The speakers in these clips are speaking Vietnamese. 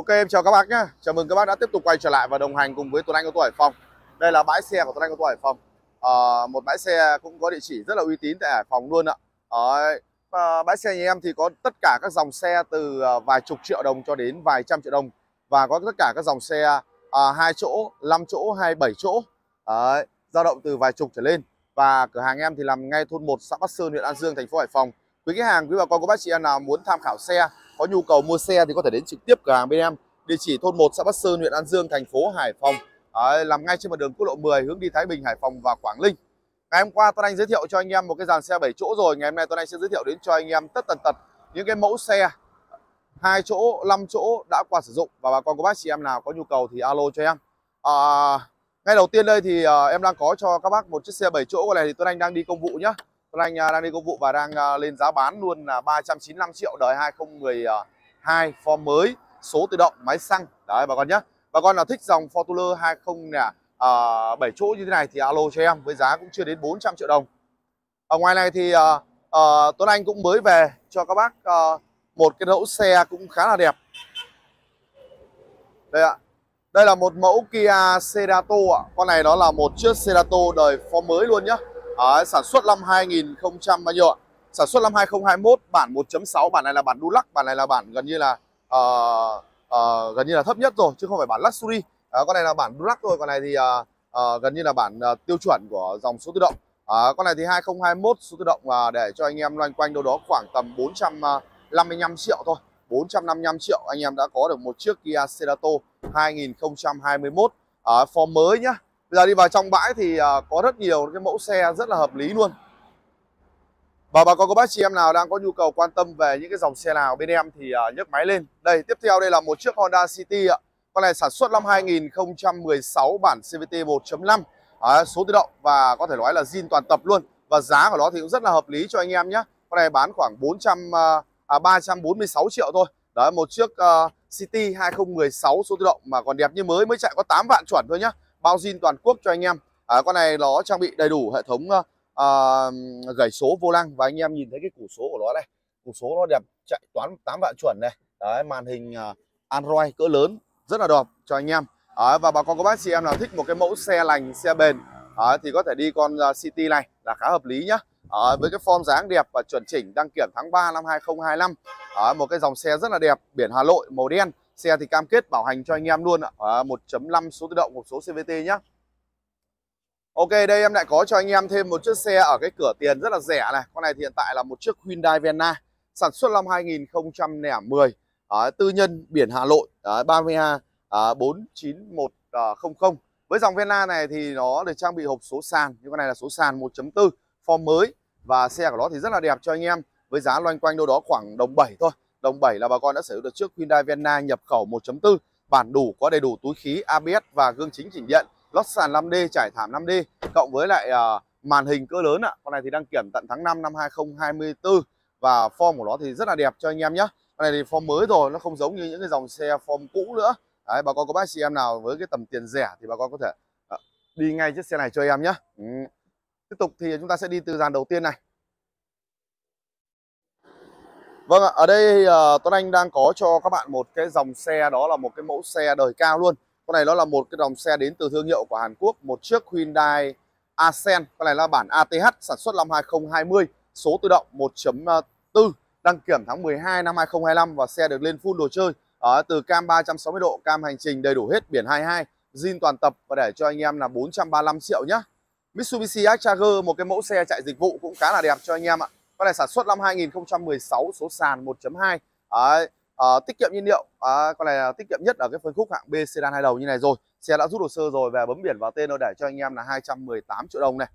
Ok em chào các bác nhé Chào mừng các bác đã tiếp tục quay trở lại và đồng hành cùng với Tuấn Anh ô tô Hải Phòng Đây là bãi xe của Tuấn Anh ô tô Hải Phòng à, Một bãi xe cũng có địa chỉ rất là uy tín tại Hải Phòng luôn ạ à, à, Bãi xe nhà em thì có tất cả các dòng xe từ ờ, vài chục triệu đồng cho đến vài trăm triệu đồng Và có tất cả các dòng xe à, chỗ, 5 chỗ hay 7 chỗ à, dao động từ vài chục trở lên Và cửa hàng em thì nằm ngay thôn 1 xã Bắc Sơn huyện An Dương thành phố Hải Phòng Quý khách hàng, quý bà con cô bác chị em nào muốn tham khảo xe có nhu cầu mua xe thì có thể đến trực tiếp cửa hàng bên em địa chỉ thôn 1 xã Bắc Sơn huyện An Dương thành phố Hải Phòng à, làm ngay trên mặt đường quốc lộ 10 hướng đi Thái Bình Hải Phòng và Quảng Ninh ngày hôm qua tôi Anh giới thiệu cho anh em một cái dàn xe 7 chỗ rồi ngày hôm nay tôi Anh sẽ giới thiệu đến cho anh em tất tần tật những cái mẫu xe hai chỗ 5 chỗ đã qua sử dụng và bà con cô bác chị em nào có nhu cầu thì alo cho em à, ngay đầu tiên đây thì à, em đang có cho các bác một chiếc xe 7 chỗ này thì tôi Anh đang đi công vụ nhá Tuấn Anh à, đang đi công vụ và đang à, lên giá bán luôn là 395 triệu đời 2012 form mới số tự động máy xăng đấy bà con nhé bà con nào thích dòng Fortuner 20 nè à, 7 chỗ như thế này thì alo cho em với giá cũng chưa đến 400 triệu đồng ở ngoài này thì à, à, Tuấn Anh cũng mới về cho các bác à, một cái mẫu xe cũng khá là đẹp đây ạ đây là một mẫu Kia Cerato ạ con này nó là một chiếc Cerato đời form mới luôn nhé. Đấy, sản xuất năm 2000 bao nhiêu ạ? Sản xuất năm 2021 bản 1.6 bản này là bản Dulux, bản này là bản gần như là uh, uh, gần như là thấp nhất rồi chứ không phải bản luxury. Đó, con này là bản Dulux thôi, con này thì uh, uh, gần như là bản uh, tiêu chuẩn của dòng số tự động. Uh, con này thì 2021 số tự động uh, để cho anh em loanh quanh đâu đó khoảng tầm 455 triệu thôi. 455 triệu anh em đã có được một chiếc Kia Cerato 2021 uh, form mới nhá Bây giờ đi vào trong bãi thì à, có rất nhiều cái mẫu xe rất là hợp lý luôn và bà con có bác chị em nào đang có nhu cầu quan tâm về những cái dòng xe nào bên em thì à, nhấc máy lên. Đây, tiếp theo đây là một chiếc Honda City ạ. Con này sản xuất năm 2016 bản CVT 1.5, à, số tự động và có thể nói là zin toàn tập luôn. Và giá của nó thì cũng rất là hợp lý cho anh em nhé. Con này bán khoảng 400 à, 346 à, triệu thôi. đấy một chiếc uh, City 2016 số tự động mà còn đẹp như mới mới chạy có 8 vạn chuẩn thôi nhé bao zin toàn quốc cho anh em à, con này nó trang bị đầy đủ hệ thống à, gảy số vô lăng và anh em nhìn thấy cái củ số của nó đây. củ số nó đẹp chạy toán 8 vạn chuẩn này Đấy, màn hình ờ, Android cỡ lớn rất là đẹp cho anh em à, và bà con các bác chị em nào thích một cái mẫu xe lành xe bền à, thì có thể đi con City này là khá hợp lý nhá à, với cái form dáng đẹp và chuẩn chỉnh đăng kiểm tháng 3 năm 2025 à, một cái dòng xe rất là đẹp biển Hà Nội màu đen Xe thì cam kết bảo hành cho anh em luôn ạ. À, 1.5 số tự động một số CVT nhá. Ok, đây em lại có cho anh em thêm một chiếc xe ở cái cửa tiền rất là rẻ này. Con này thì hiện tại là một chiếc Hyundai Venna sản xuất năm 2010. ở tư nhân biển Hà Nội à, 32 à, 49100. Với dòng Venna này thì nó được trang bị hộp số sàn, nhưng con này là số sàn 1.4 form mới và xe của nó thì rất là đẹp cho anh em với giá loanh quanh đâu đó khoảng đồng 7 thôi Đồng 7 là bà con đã sở hữu được chiếc Hyundai Venna nhập khẩu 1.4 bản đủ có đầy đủ túi khí ABS và gương chính chỉnh điện lót sàn 5D trải thảm 5D cộng với lại uh, màn hình cỡ lớn ạ. Con này thì đăng kiểm tận tháng 5 năm 2024 và form của nó thì rất là đẹp cho anh em nhé. Con này thì form mới rồi, nó không giống như những cái dòng xe form cũ nữa. Đấy, bà con có bác chị em nào với cái tầm tiền rẻ thì bà con có thể uh, đi ngay chiếc xe này cho em nhé. Ừ. Tiếp tục thì chúng ta sẽ đi từ dàn đầu tiên này. Vâng ạ, ở đây uh, Tuấn Anh đang có cho các bạn một cái dòng xe đó là một cái mẫu xe đời cao luôn. Con này nó là một cái dòng xe đến từ thương hiệu của Hàn Quốc, một chiếc Hyundai Accent. Con này là bản ATH sản xuất năm 2020, số tự động 1.4, đăng kiểm tháng 12 năm 2025 và xe được lên full đồ chơi uh, từ cam 360 độ, cam hành trình đầy đủ hết, biển 22, zin toàn tập và để cho anh em là 435 triệu nhá. Mitsubishi X-Charger một cái mẫu xe chạy dịch vụ cũng khá là đẹp cho anh em ạ con này sản xuất năm 2016 số sàn 1.2 à, ờ, tiết kiệm nhiên liệu à, con này là tiết kiệm nhất ở cái phân khúc hạng B sedan hai đầu như này rồi xe đã rút hồ sơ rồi về bấm biển vào tên rồi để cho anh em là 218 triệu đồng này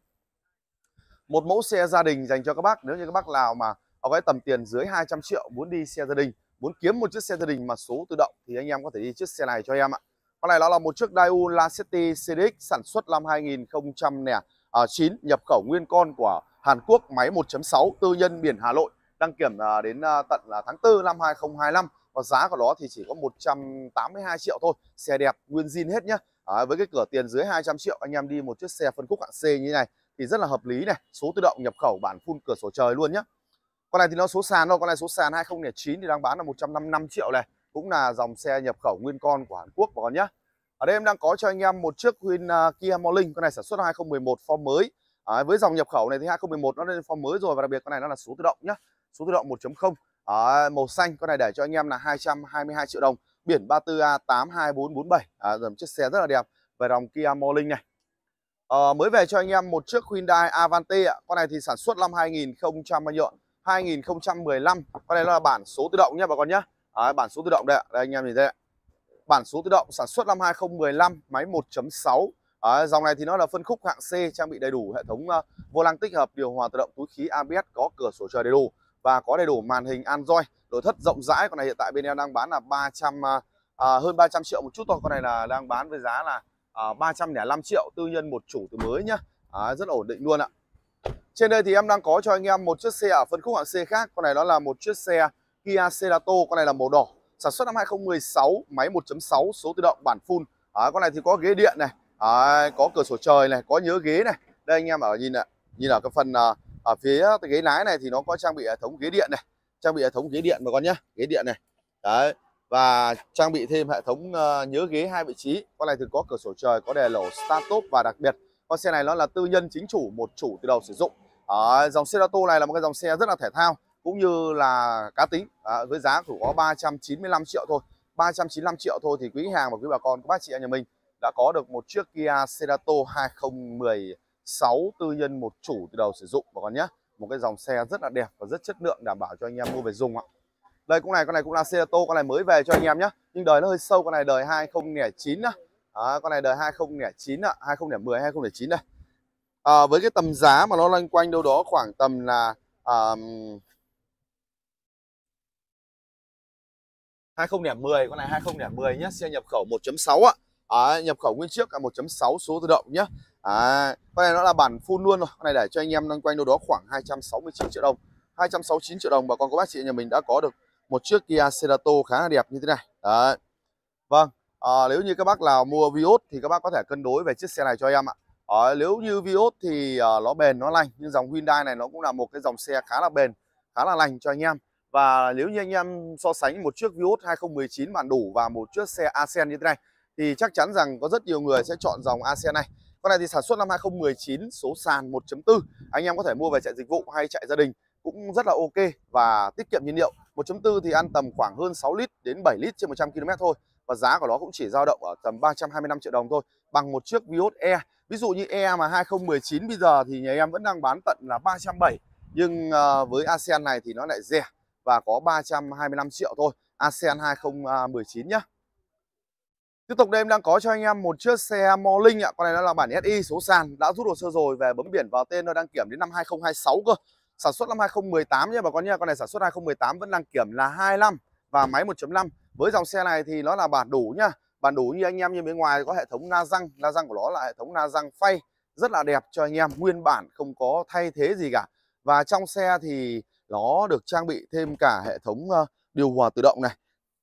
một mẫu xe gia đình dành cho các bác nếu như các bác nào mà ở cái tầm tiền dưới 200 triệu muốn đi xe gia đình muốn kiếm một chiếc xe gia đình mà số tự động thì anh em có thể đi chiếc xe này cho em ạ con này nó là một chiếc Daewoo Lacetti CDX sản xuất năm 2009 nhập khẩu nguyên con của Hàn Quốc máy 1.6 tư nhân biển Hà Nội đăng kiểm à, đến à, tận là tháng 4 năm 2025 và giá của nó thì chỉ có 182 triệu thôi xe đẹp nguyên zin hết nhá à, với cái cửa tiền dưới 200 triệu anh em đi một chiếc xe phân khúc hạng C như thế này thì rất là hợp lý này số tự động nhập khẩu bản phun cửa sổ trời luôn nhá con này thì nó số sàn thôi con này số sàn 2009 thì đang bán là 155 triệu này cũng là dòng xe nhập khẩu nguyên con của Hàn Quốc bà con nhá ở đây em đang có cho anh em một chiếc Hyundai Kia Morning con này sản xuất 2011 form mới à, với dòng nhập khẩu này thì 2011 nó lên form mới rồi và đặc biệt con này nó là số tự động nhá số tự động 1.0 à, ờ, màu xanh con này để cho anh em là 222 triệu đồng biển 34A 82447 à, dầm chiếc xe rất là đẹp về dòng Kia Morning này à, mới về cho anh em một chiếc Hyundai Avante ạ con này thì sản xuất năm 2000 bao nhiêu 2015 con này là bản số tự động nhá bà con nhá à, bản số tự động đây ạ đây anh em nhìn thấy ạ bản số tự động sản xuất năm 2015 máy 1.6 À, dòng này thì nó là phân khúc hạng C trang bị đầy đủ hệ thống uh, vô lăng tích hợp điều hòa tự động túi khí ABS có cửa sổ trời đầy đủ và có đầy đủ màn hình Android nội thất rộng rãi con này hiện tại bên em đang bán là 300 uh, à, hơn 300 triệu một chút thôi con này là đang bán với giá là à, ờ, 305 triệu tư nhân một chủ từ mới nhá à, rất ổn định luôn ạ trên đây thì em đang có cho anh em một chiếc xe ở phân khúc hạng C khác con này đó là một chiếc xe Kia Cerato con này là màu đỏ sản xuất năm 2016 máy 1.6 số tự động bản full à, con này thì có ghế điện này Đấy, à, có cửa sổ trời này có nhớ ghế này đây anh em ở nhìn ạ nhìn ở cái phần à, ở phía cái ghế lái này thì nó có trang bị hệ thống ghế điện này trang bị hệ thống ghế điện mà con nhá ghế điện này đấy và trang bị thêm hệ thống ờ, nhớ ghế hai vị trí con này thì có cửa sổ trời có đèn lẩu start top và đặc biệt con xe này nó là tư nhân chính chủ một chủ từ đầu sử dụng à, dòng xe tô này là một cái dòng xe rất là thể thao cũng như là cá tính à, với giá chỉ có 395 triệu thôi 395 triệu thôi thì quý hàng và quý bà con các bác chị nhà mình đã có được một chiếc Kia Cerato 2016 tư nhân một chủ từ đầu sử dụng bà còn nhé một cái dòng xe rất là đẹp và rất chất lượng đảm bảo cho anh em mua về dùng ạ đây con này con này cũng là Cerato con này mới về cho anh em nhé nhưng đời nó hơi sâu con này đời 2009 á à, con này đời 2009 ạ 2010 2009 đây à, với cái tầm giá mà nó loanh quanh đâu đó khoảng tầm là um, 2010 con này 2010 nhé xe nhập khẩu 1.6 ạ à, nhập khẩu nguyên chiếc cả 1.6 số tự động nhé. à, con này nó là bản full luôn rồi con này để cho anh em loanh quanh đâu đó khoảng 269 triệu đồng 269 triệu đồng và con có bác sĩ nhà mình đã có được một chiếc Kia Cerato khá là đẹp như thế này đấy vâng à, nếu như các bác nào mua Vios thì các bác có thể cân đối về chiếc xe này cho em ạ à, nếu như Vios thì à, nó bền nó lành nhưng dòng Hyundai này nó cũng là một cái dòng xe khá là bền khá là lành cho anh em và nếu như anh em so sánh một chiếc Vios 2019 bản đủ và một chiếc xe Accent như thế này thì chắc chắn rằng có rất nhiều người sẽ chọn dòng ASEAN này. Con này thì sản xuất năm 2019 số sàn 1.4. Anh em có thể mua về chạy dịch vụ hay chạy gia đình cũng rất là ok và tiết kiệm nhiên liệu. 1.4 thì ăn tầm khoảng hơn 6 lít đến 7 lít trên 100 km thôi và giá của nó cũng chỉ dao động ở tầm 325 triệu đồng thôi bằng một chiếc Vios E. Ví dụ như E mà 2019 bây giờ thì nhà em vẫn đang bán tận là 307 nhưng ờ, với ASEAN này thì nó lại rẻ và có 325 triệu thôi. ASEAN 2019 à, nhá. Tiếp tục đây em đang có cho anh em một chiếc xe Morling ạ, con này nó là bản SI số sàn đã rút hồ sơ rồi về bấm biển vào tên nó đăng kiểm đến năm 2026 cơ. Sản xuất năm 2018 nha bà con nha, con này sản xuất 2018 vẫn đăng kiểm là 25 và máy 1.5. Với dòng xe này thì nó là bản đủ nha, Bản đủ như anh em như bên ngoài có hệ thống na răng, na răng của nó là hệ thống na răng phay rất là đẹp cho anh em, nguyên bản không có thay thế gì cả. Và trong xe thì nó được trang bị thêm cả hệ thống ờ, điều hòa tự động này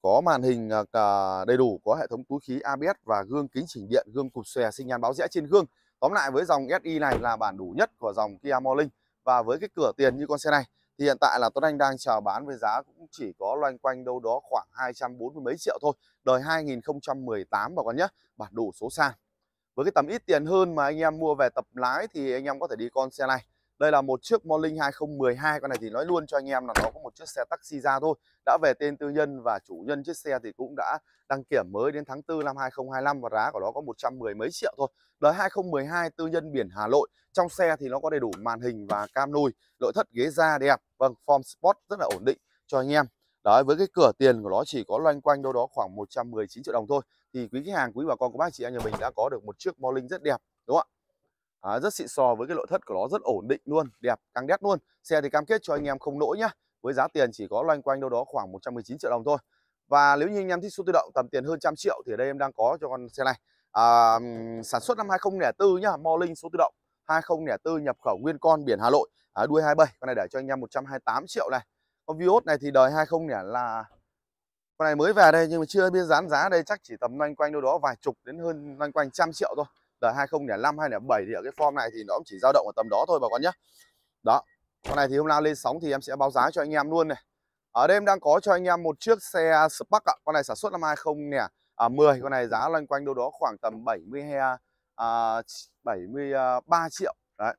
có màn hình à, đầy đủ có hệ thống túi khí ABS và gương kính chỉnh điện gương cụp xòe sinh nhan báo rẽ trên gương tóm lại với dòng SI này là bản đủ nhất của dòng Kia Morning và với cái cửa tiền như con xe này thì hiện tại là Tuấn Anh đang chào bán với giá cũng chỉ có loanh quanh đâu đó khoảng 240 mấy triệu thôi đời 2018 bà con nhé bản đủ số sàn với cái tầm ít tiền hơn mà anh em mua về tập lái thì anh em có thể đi con xe này đây là một chiếc Morning 2012 Con này thì nói luôn cho anh em là nó có một chiếc xe taxi ra thôi Đã về tên tư nhân và chủ nhân chiếc xe thì cũng đã đăng kiểm mới đến tháng 4 năm 2025 Và giá của nó có 110 mấy triệu thôi Đời 2012 tư nhân biển Hà Nội Trong xe thì nó có đầy đủ màn hình và cam nuôi Nội thất ghế da đẹp Vâng, form sport rất là ổn định cho anh em Đấy, với cái cửa tiền của nó chỉ có loanh quanh đâu đó khoảng 119 triệu đồng thôi Thì quý khách hàng, quý bà con của bác chị em nhà mình đã có được một chiếc Morning rất đẹp Đúng không ạ? à, rất xịn sò với cái nội thất của nó rất ổn định luôn đẹp căng đét luôn xe thì cam kết cho anh em không lỗi nhá với giá tiền chỉ có loanh quanh đâu đó khoảng 119 triệu đồng thôi và nếu như anh em thích số tự động tầm tiền hơn trăm triệu thì ở đây em đang có cho con xe này à, sản xuất năm 2004 nhá Morning số tự động 2004 nhập khẩu nguyên con biển Hà Nội à, đuôi 27 con này để cho anh em 128 triệu này con Vios này thì đời 20 là con này mới về đây nhưng mà chưa biết dán giá đây chắc chỉ tầm loanh quanh đâu đó vài chục đến hơn loanh quanh trăm triệu thôi đời 2005 2007 thì ở cái form này thì nó cũng chỉ dao động ở tầm đó thôi bà con nhé đó con này thì hôm nào lên sóng thì em sẽ báo giá cho anh em luôn này ở đây em đang có cho anh em một chiếc xe Spark ạ. con này sản xuất năm 20 nè à, 10 con này giá loanh quanh đâu đó khoảng tầm 70 à, 73 triệu đấy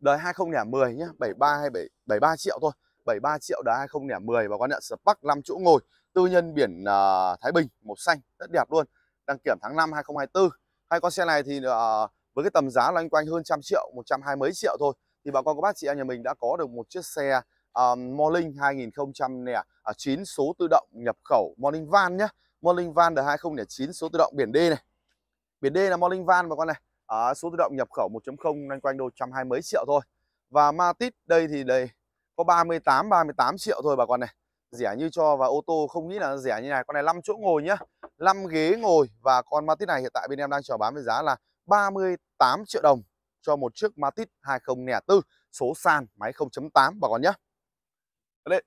đời 2010 nhé, 73 hay 7, 73 triệu thôi 73 triệu đời 2010 và con nhận Spark 5 chỗ ngồi tư nhân biển uh, Thái Bình màu xanh rất đẹp luôn đăng kiểm tháng 5 2024 Hai con xe này thì uh, với cái tầm giá loanh quanh hơn trăm triệu, một trăm hai mấy triệu thôi thì bà con các bác chị em nhà mình đã có được một chiếc xe uh, Morning 2009 à, số tự động nhập khẩu Morning Van nhé Morning Van đời 2009 số tự động biển D này biển D là Morning Van bà con này à, số tự động nhập khẩu 1.0 loanh quanh đô trăm hai mấy triệu thôi và Matit đây thì đây có 38 38 triệu thôi bà con này rẻ như cho và ô tô không nghĩ là rẻ như này con này 5 chỗ ngồi nhá 5 ghế ngồi và con Matiz này hiện tại bên em đang chào bán với giá là 38 triệu đồng cho một chiếc Matiz 2004 số sàn máy 0.8 bà con nhá Đấy.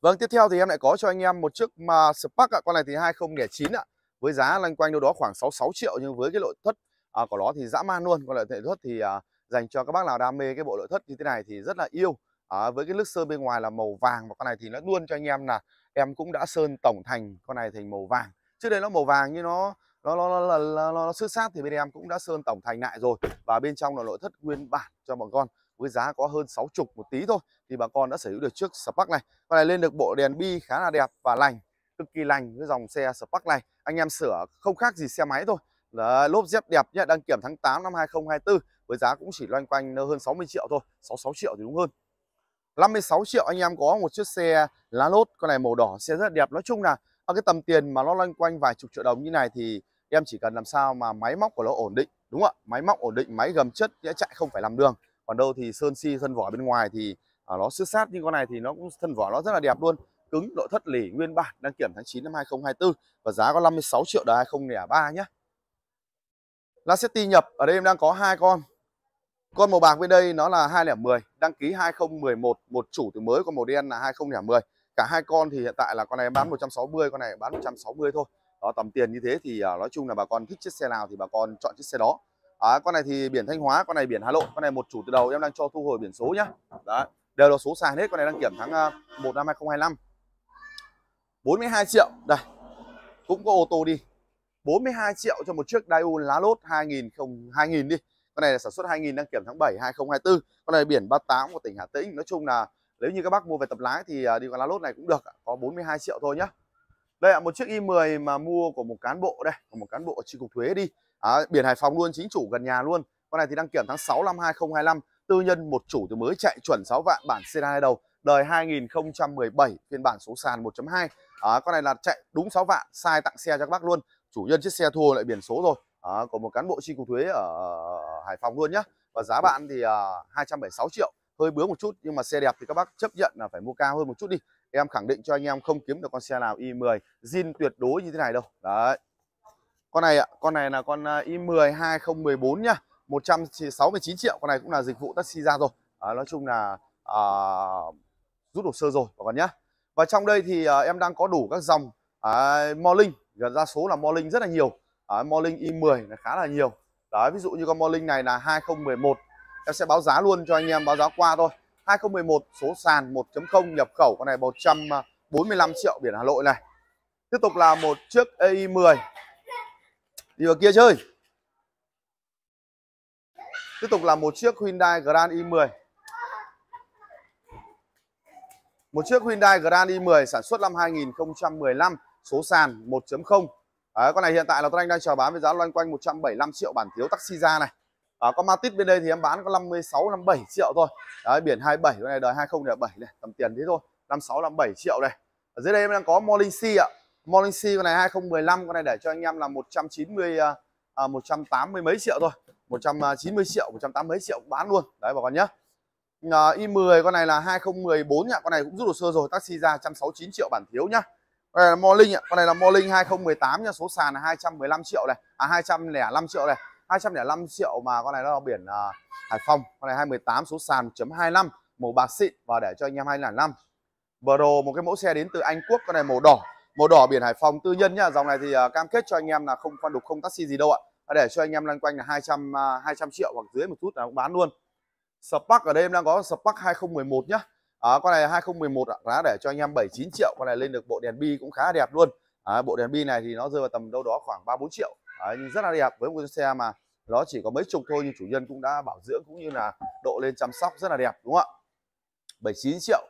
Vâng tiếp theo thì em lại có cho anh em một chiếc mà Spark ạ con này thì 2009 ạ với giá loanh quanh đâu đó khoảng 66 triệu nhưng với cái nội thất à, của nó thì dã man luôn còn lại nội thất thì à, dành cho các bác nào đam mê cái bộ nội thất như thế này thì rất là yêu à, với cái lớp sơn bên ngoài là màu vàng và con này thì nó luôn cho anh em là em cũng đã sơn tổng thành con này thành màu vàng trước đây nó màu vàng nhưng nó nó nó nó, nó, nó, nó, nó sứt sát thì bên em cũng đã sơn tổng thành lại rồi và bên trong là nội thất nguyên bản cho bọn con với giá có hơn 60 một tí thôi thì bà con đã sở hữu được chiếc Spark này. Con này lên được bộ đèn bi khá là đẹp và lành, cực kỳ lành với dòng xe Spark này. Anh em sửa không khác gì xe máy thôi. là lốp dép đẹp nhá, đăng kiểm tháng 8 năm 2024 với giá cũng chỉ loanh quanh hơn 60 triệu thôi, 66 triệu thì đúng hơn. 56 triệu anh em có một chiếc xe lá lốt con này màu đỏ xe rất đẹp nói chung là ở à, cái tầm tiền mà nó loanh quanh vài chục triệu đồng như này thì em chỉ cần làm sao mà máy móc của nó ổn định đúng không ạ máy móc ổn định máy gầm chất đĩa chạy không phải làm đường còn đâu thì sơn si thân vỏ bên ngoài thì à, nó xước sát nhưng con này thì nó cũng thân vỏ nó rất là đẹp luôn cứng nội thất lỉ nguyên bản đăng kiểm tháng 9 năm 2024 và giá có 56 triệu đời 2003 nhé Lacetti nhập ở đây em đang có hai con con màu bạc bên đây nó là 2010, đăng ký 2011, một chủ từ mới, con màu đen là 2010. Cả hai con thì hiện tại là con này bán 160, con này bán 160 thôi. Đó tầm tiền như thế thì à, nói chung là bà con thích chiếc xe nào thì bà con chọn chiếc xe đó. À, con này thì biển Thanh Hóa, con này biển Hà Nội, con này một chủ từ đầu em đang cho thu hồi biển số nhá. Đấy, đều là số sàn hết, con này đăng kiểm tháng 1 à, năm 2025. 42 triệu. Đây. Cũng có ô tô đi. 42 triệu cho một chiếc Daewoo lá lốt 2000 2000 đi con này là sản xuất 2000 đăng kiểm tháng 7 2024 con này biển 38 của tỉnh Hà Tĩnh nói chung là nếu như các bác mua về tập lái thì à, đi con lá lốt này cũng được có 42 triệu thôi nhá đây là một chiếc i10 mà mua của một cán bộ đây của một cán bộ chi cục thuế đi à, biển Hải Phòng luôn chính chủ gần nhà luôn con này thì đăng kiểm tháng 6 năm 2025 tư nhân một chủ thì mới chạy chuẩn 6 vạn bản c đầu đời 2017 phiên bản số sàn 1.2 à, con này là chạy đúng 6 vạn sai tặng xe cho các bác luôn chủ nhân chiếc xe thua lại biển số rồi à, của một cán bộ chi cục thuế ở Hải Phòng luôn nhá và giá bạn thì à, ờ, 276 triệu hơi bướng một chút nhưng mà xe đẹp thì các bác chấp nhận là phải mua cao hơn một chút đi em khẳng định cho anh em không kiếm được con xe nào i10 zin tuyệt đối như thế này đâu đấy con này ạ con này là con ờ, i10 2014 nhá 169 triệu con này cũng là dịch vụ taxi ra rồi à, nói chung là à, rút hồ sơ rồi bà con nhá và trong đây thì à, em đang có đủ các dòng à, Morning gần ra số là Morning rất là nhiều Đấy, Morning i10 là khá là nhiều Đấy ví dụ như con Morning này là 2011 Em sẽ báo giá luôn cho anh em báo giá qua thôi 2011 số sàn 1.0 nhập khẩu con này 145 triệu biển Hà Nội này Tiếp tục là một chiếc AI10 e Đi vào kia chơi Tiếp tục là một chiếc Hyundai Grand i10 Một chiếc Hyundai Grand i10 sản xuất năm 2015 Số sàn 1.0 Đấy, ờ, con này hiện tại là Tuấn Anh đang chào bán với giá loanh quanh 175 triệu bản thiếu taxi ra này. À, ờ, con Matiz bên đây thì em bán có 56 57 triệu thôi. Đấy, biển 27 con này đời 2007 này, tầm tiền thế thôi. 56 57 triệu này. Ở dưới đây em đang có Molin ạ. Molin con này 2015 con này để cho anh em là 190 ờ, à, 180 mấy triệu thôi. 190 triệu, 180 mấy triệu bán luôn. Đấy bà con nhé À, Y10 con này là 2014 nhá, con này cũng rút hồ sơ rồi, taxi ra 169 triệu bản thiếu nhá. Con này là Morning ạ, con này là Morning 2018 nha, số sàn là 215 triệu này, à 205 triệu này. 205 triệu mà con này nó biển uh, Hải Phòng, con này 218 số sàn chấm 25, màu bạc xịn và để cho anh em 205. Pro một cái mẫu xe đến từ Anh Quốc, con này màu đỏ, màu đỏ biển Hải Phòng tư nhân nhá. Dòng này thì uh, cam kết cho anh em là không quan đục không taxi gì đâu ạ. và Để cho anh em lăn quanh là 200 uh, 200 triệu hoặc dưới một chút là cũng bán luôn. Spark ở đây em đang có Spark 2011 nhá à, con này 2011 giá để cho anh em 79 triệu con này lên được bộ đèn bi cũng khá đẹp luôn à, bộ đèn bi này thì nó rơi vào tầm đâu đó khoảng 3 4 triệu à, nhưng rất là đẹp với một xe mà nó chỉ có mấy chục thôi nhưng chủ nhân cũng đã bảo dưỡng cũng như là độ lên chăm sóc rất là đẹp đúng không ạ 79 triệu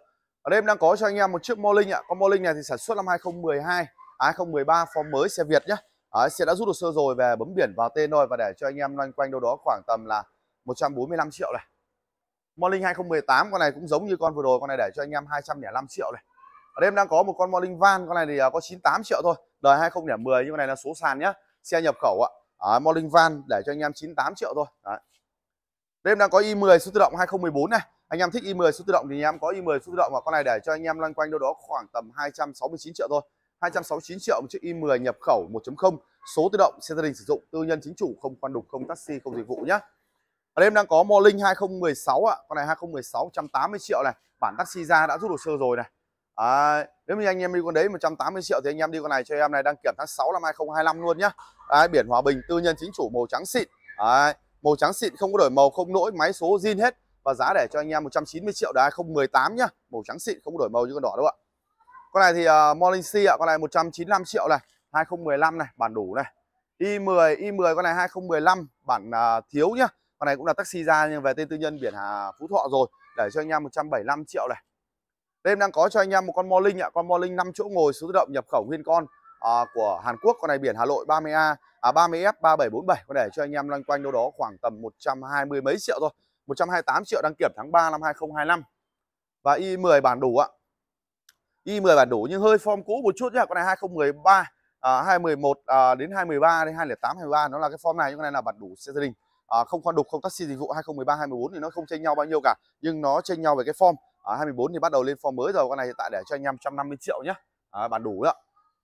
ở đây em đang có cho anh em một chiếc Molin ạ con Molin này thì sản xuất năm 2012 à, 2013 form mới xe Việt nhé à, xe đã rút được sơ rồi về bấm biển vào tên thôi và để cho anh em loanh quanh đâu đó khoảng tầm là 145 triệu này Morning 2018 con này cũng giống như con vừa rồi con này để cho anh em 205 triệu này ở đây em đang có một con Morning Van con này thì à, có 98 triệu thôi đời 2010 nhưng con này là số sàn nhá xe nhập khẩu ạ à, Morning Van để cho anh em 98 triệu thôi Đấy. đây em đang có i10 số tự động 2014 này anh em thích i10 số tự động thì anh em có i10 số tự động và con này để cho anh em loanh quanh đâu đó khoảng tầm 269 triệu thôi 269 triệu một chiếc i10 nhập khẩu 1.0 số tự động xe gia đình sử dụng tư nhân chính chủ không khoan đục không taxi không dịch vụ nhé. Ở đây em đang có Morning 2016 ạ. Con này 2016 180 triệu này. Bản taxi ra đã rút hồ sơ rồi này. À, nếu như anh em đi con đấy 180 triệu thì anh em đi con này cho em này đăng kiểm tháng 6 năm 2025 luôn nhá. À, biển Hòa Bình tư nhân chính chủ màu trắng xịn. À, màu trắng xịn không có đổi màu không lỗi máy số zin hết và giá để cho anh em 190 triệu là 2018 nhá. Màu trắng xịn không có đổi màu như con đỏ đâu ạ. Con này thì uh, ờ, Morning Sea ạ, con này 195 triệu này, 2015 này, bản đủ này. Y10, Y10 con này 2015 bản uh, thiếu nhá con này cũng là taxi ra nhưng về tên tư nhân biển Hà Phú Thọ rồi để cho anh em 175 triệu này đêm đang có cho anh em một con Morling ạ con Morling 5 chỗ ngồi số tự động nhập khẩu nguyên con à, của Hàn Quốc con này biển Hà Nội 30A à 30F 3747 có để cho anh em loanh quanh đâu đó khoảng tầm 120 mấy triệu thôi 128 triệu đăng kiểm tháng 3 năm 2025 và Y10 bản đủ ạ Y10 bản đủ nhưng hơi form cũ một chút nhé con này 2013 à, 211 à, đến 213 đến 208 23 nó là cái form này nhưng con này là bản đủ xe gia đình à, không khoan đục không taxi dịch vụ 2013 2014 thì nó không chênh nhau bao nhiêu cả nhưng nó chênh nhau về cái form à, 24 thì bắt đầu lên form mới rồi con này hiện tại để cho anh em 150 triệu nhá à, bản đủ đó à,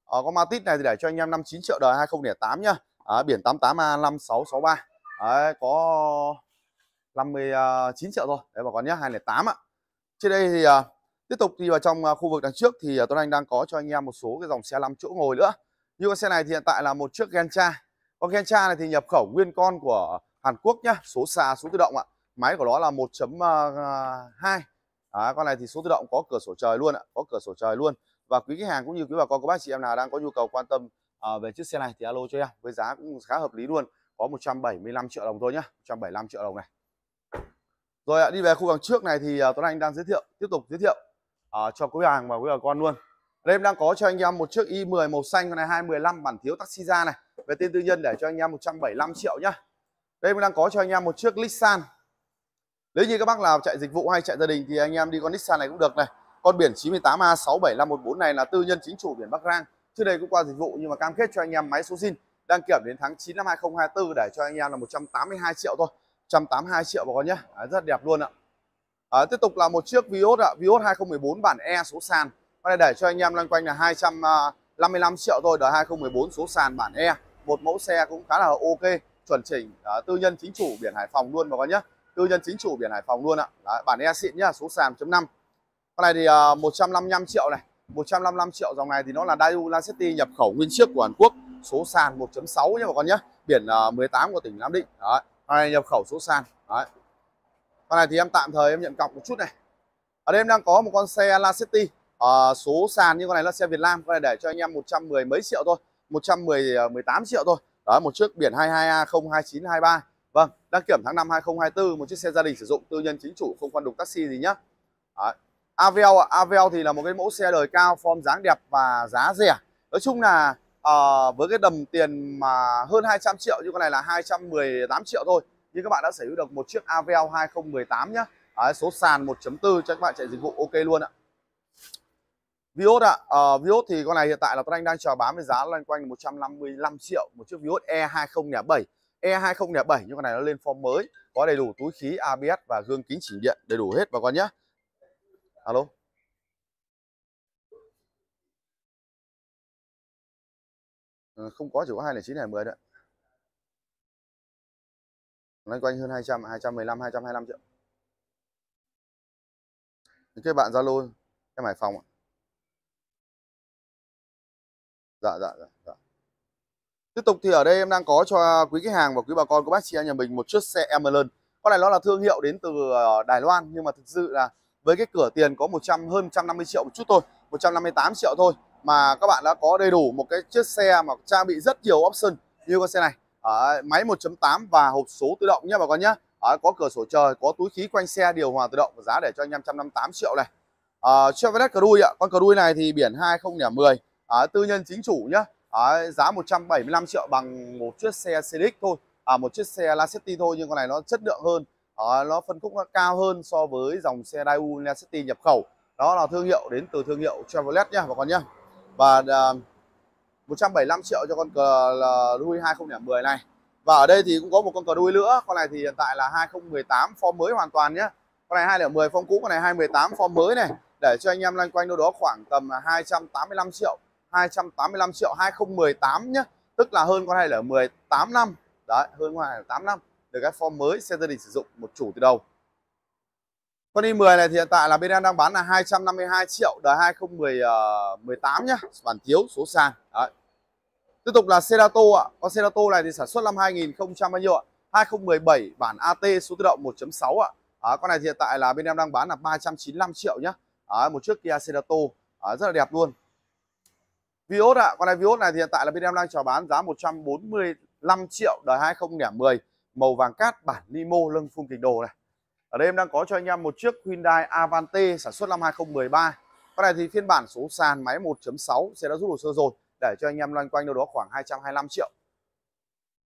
ờ, con Matiz này thì để cho anh em 59 triệu đời 2008 nhá à, biển 88A5663 à, có 59 triệu thôi đấy bà con nhá 208 ạ trên đây thì à, tiếp tục đi vào trong à, khu vực đằng trước thì à, Tuấn Anh đang có cho anh em một số cái dòng xe 5 chỗ ngồi nữa như con xe này thì hiện tại là một chiếc Gencha con Gencha này thì nhập khẩu nguyên con của Hàn Quốc nhá, số xà số tự động ạ. Máy của nó là 1.2. À, con này thì số tự động có cửa sổ trời luôn ạ, có cửa sổ trời luôn. Và quý khách hàng cũng như quý bà con các bác chị em nào đang có nhu cầu quan tâm à, về chiếc xe này thì alo cho em với giá cũng khá hợp lý luôn. Có 175 triệu đồng thôi nhá, 175 triệu đồng này. Rồi ạ, đi về khu vàng trước này thì à, Tuấn Anh đang giới thiệu, tiếp tục giới thiệu à, cho quý hàng và quý bà con luôn. Đây em đang có cho anh em một chiếc i10 màu xanh con này 215 bản thiếu taxi ra này. Về tên tư nhân để cho anh em 175 triệu nhá. Đây mình đang có cho anh em một chiếc Nissan Nếu như các bác nào chạy dịch vụ hay chạy gia đình thì anh em đi con Nissan này cũng được này Con biển 98A67514 này là tư nhân chính chủ biển Bắc Giang Trước đây cũng qua dịch vụ nhưng mà cam kết cho anh em máy số zin Đăng kiểm đến tháng 9 năm 2024 để cho anh em là 182 triệu thôi 182 triệu vào con nhé à, Rất đẹp luôn ạ à, Tiếp tục là một chiếc Vios ạ Vios 2014 bản E số sàn Con này để cho anh em loanh quanh là 255 à, triệu thôi Đời 2014 số sàn bản E Một mẫu xe cũng khá là ok chuẩn chỉnh uh, tư nhân chính chủ biển Hải Phòng luôn bà con nhé tư nhân chính chủ biển Hải Phòng luôn ạ Đấy, bản e xịn nhá số sàn chấm năm con này thì uh, à, 155 triệu này 155 triệu dòng này thì nó là Daewoo Lacetti nhập khẩu nguyên chiếc của Hàn Quốc số sàn 1.6 nhé bà con nhé biển uh, à, 18 của tỉnh Nam Định Đấy. con này nhập khẩu số sàn Đấy. con này thì em tạm thời em nhận cọc một chút này ở đây em đang có một con xe Lacetti uh, ờ, số sàn như con này là xe Việt Nam con này để cho anh em 110 mấy triệu thôi 110 18 à, triệu thôi đó một chiếc biển 22A 02923 vâng đăng kiểm tháng 5 2024 một chiếc xe gia đình sử dụng tư nhân chính chủ không quan đục taxi gì nhá đó. Avel Avel thì là một cái mẫu xe đời cao form dáng đẹp và giá rẻ nói chung là uh, với cái đầm tiền mà hơn 200 triệu như con này là 218 triệu thôi nhưng các bạn đã sở hữu được một chiếc Avel 2018 nhá Đấy, số sàn 1.4 cho các bạn chạy dịch vụ ok luôn ạ Vios ạ, à, uh, Vios thì con này hiện tại là Tuấn Anh đang chào bán với giá loanh quanh 155 triệu một chiếc Vios E2007. E2007 nhưng con này nó lên form mới, có đầy đủ túi khí ABS và gương kính chỉnh điện đầy đủ hết bà con nhé. Alo. Ờ, không có chỉ có 209 này 10 đấy. Loanh quanh hơn 200, 215, 225 triệu. Những các bạn Zalo em Hải Phòng ạ. dạ dạ dạ, dạ. Tiếp tục thì ở đây em đang có cho quý khách hàng và quý bà con của bác chị nhà mình một chiếc xe Emerald. Con này nó là thương hiệu đến từ ờ, Đài Loan nhưng mà thực sự là với cái cửa tiền có 100 hơn 150 triệu một chút thôi, 158 triệu thôi mà các bạn đã có đầy đủ một cái chiếc xe mà trang bị rất nhiều option như con xe này. À, máy 1.8 và hộp số tự động nhé bà con nhé. À, có cửa sổ trời, có túi khí quanh xe, điều hòa tự động và giá để cho anh em 158 triệu này. À, Chevrolet Cruze ạ, con Cruze này thì biển 2010 à, tư nhân chính chủ nhá à, giá 175 triệu bằng một chiếc xe Cedic thôi à, một chiếc xe Lacetti thôi nhưng con này nó chất lượng hơn à, nó phân khúc nó cao hơn so với dòng xe Daewoo Lacetti nhập khẩu đó là thương hiệu đến từ thương hiệu Chevrolet nhá bà con nhá và à, 175 triệu cho con Cruze 2010 này và ở đây thì cũng có một con cờ đuôi nữa con này thì hiện tại là 2018 form mới hoàn toàn nhé, con này 210 form cũ con này 218 form mới này để cho anh em loanh quanh đâu đó khoảng tầm 285 triệu 285 triệu 2018 nhé tức là hơn con này là 18 năm đấy hơn con này là 8 năm được cái form mới xe gia đình sử dụng một chủ từ đầu con i10 này thì hiện tại là bên em đang bán là 252 triệu đời 2018 ờ, nhá bản thiếu số sàn đấy tiếp tục là Cerato ạ con Cerato này thì sản xuất năm 2000 bao nhiêu ạ 2017 bản AT số tự động 1.6 ạ à, con này thì hiện tại là bên em đang bán là 395 triệu nhá à, một chiếc Kia Cerato à, rất là đẹp luôn Vios ạ, à, con này Vios này thì hiện tại là bên em đang chào bán giá 145 triệu đời 2010 màu vàng cát bản limo lưng phun kính đồ này. Ở đây em đang có cho anh em một chiếc Hyundai Avante sản xuất năm 2013. Con này thì phiên bản số sàn máy 1.6 sẽ đã rút hồ sơ rồi để cho anh em loanh quanh đâu đó khoảng 225 triệu.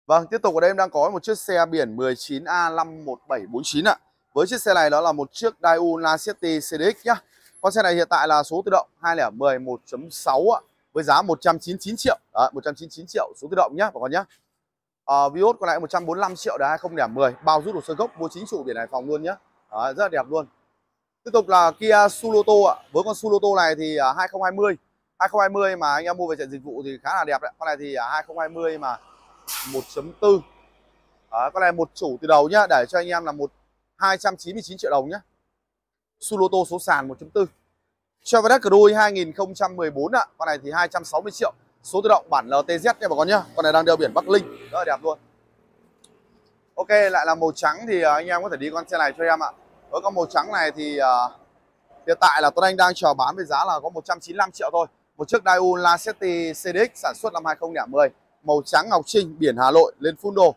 Vâng, tiếp tục ở đây em đang có một chiếc xe biển 19A51749 ạ. À. Với chiếc xe này đó là một chiếc Daewoo Lacetti CDX nhá. Con xe này hiện tại là số tự động 2010 1.6 ạ. À với giá 199 triệu. Đấy, 199 triệu số tự động nhá bà con nhá. À, Vios con này 145 triệu đá 2010, bao rút hồ sơ gốc mua chính chủ biển Hải Phòng luôn nhá. Đấy, rất là đẹp luôn. Tiếp tục là Kia Suloto ạ. Với con Suloto này thì 2020 à, 2020 mà anh em mua về trận dịch vụ thì khá là đẹp đấy. Con này thì 2020 à, mà 1.4. À, con này một chủ từ đầu nhá, để cho anh em là một 299 triệu đồng nhá. Suloto số sàn 1.4. Chevrolet Cruze 2014 ạ. Con này thì 260 triệu. Số tự động bản LTZ nha bà con nhá. Con này đang đeo biển Bắc Linh, rất là đẹp luôn. Ok, lại là màu trắng thì à, anh em có thể đi con xe này cho em ạ. Với con màu trắng này thì uh, hiện tại là Tuấn Anh đang chờ bán với giá là có 195 triệu thôi. Một chiếc Daewoo Lacetti CDX sản xuất năm 2010, màu trắng ngọc trinh, biển Hà Nội lên full đồ,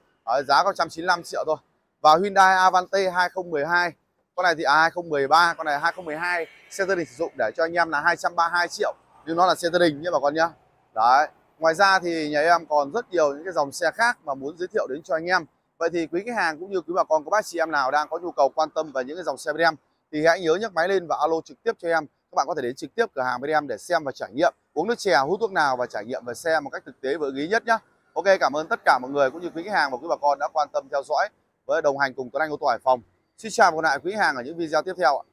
giá có 195 triệu thôi. Và Hyundai Avante 2012 con này thì à, 2013 con này 2012 xe gia đình sử dụng để cho anh em là 232 triệu nhưng nó là xe gia đình nhé bà con nhá đấy ngoài ra thì nhà em còn rất nhiều những cái dòng xe khác mà muốn giới thiệu đến cho anh em vậy thì quý khách hàng cũng như quý bà con có bác chị em nào đang có nhu cầu quan tâm về những cái dòng xe bên em thì hãy nhớ nhấc máy lên và alo trực tiếp cho em các bạn có thể đến trực tiếp cửa hàng bên em để xem và trải nghiệm uống nước chè hút thuốc nào và trải nghiệm về xe một cách thực tế và ý nhất nhé ok cảm ơn tất cả mọi người cũng như quý khách hàng và quý bà con đã quan tâm theo dõi với đồng hành cùng Tuấn Anh ô tô Hải Phòng Xin chào và hẹn lại quý hàng ở những video tiếp theo ạ.